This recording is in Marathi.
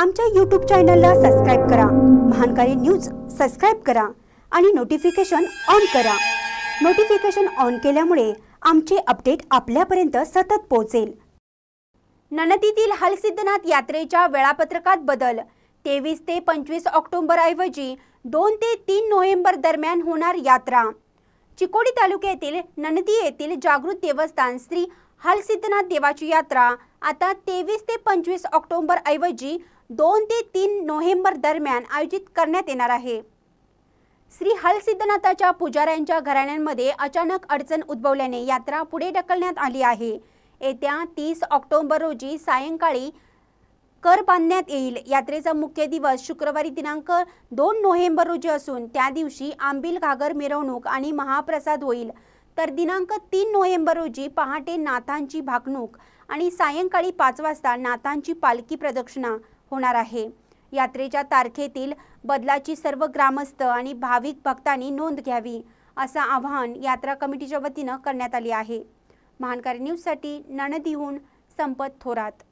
आमच्या यूट्यूब चॅनलला सबस्क्राईब करा महानकारी न्यूज सबस्क्राईब करा आणि नोटिफिकेशन ऑन करा नोटिफिकेशन ऑन केल्यामुळे आमचे अपडेट आपल्यापर्यंत सतत पोहोचेल ननदीतील हलसिद्धनाथ यात्रेच्या वेळापत्रकात बदल तेवीस ते पंचवीस ऐवजी दोन ते तीन नोव्हेंबर दरम्यान होणार यात्रा चिकोडी तालुक्यातील ननदी येथील जागृत देवस्थान श्री हलसिद्धनाथ देवाची यात्रा आता तेवीस ते पंचवीस ऑक्टोंबर ऐवजी दोन ते तीन नोव्हेंबर दरम्यान आयोजित करण्यात येणार आहे श्री हलसिद्धनाथाच्या पुजाऱ्यांच्या घराण्यांमध्ये अचानक अडचण उद्भवल्याने यात्रा पुढे ढकलण्यात आली आहे येत्या तीस ऑक्टोंबर रोजी सायंकाळी कर बांधण्यात येईल यात्रेचा मुख्य दिवस शुक्रवारी दिनांक दोन नोव्हेंबर रोजी असून त्या दिवशी आंबील घागर मिरवणूक आणि महाप्रसाद होईल तर दिनांक तीन नोव्हेंबर रोजी पहाटे नाथांची भाकणूक आणि सायंकाळी पाच वाजता नाथांची पालखी प्रदक्षिणा होणार आहे यात्रेच्या तारखेतील बदलाची सर्व ग्रामस्थ आणि भाविक भक्तांनी नोंद घ्यावी असं आवाहन यात्रा कमिटीच्या वतीनं करण्यात आले आहे महानकारी न्यूजसाठी नणदीहून संपत थोरात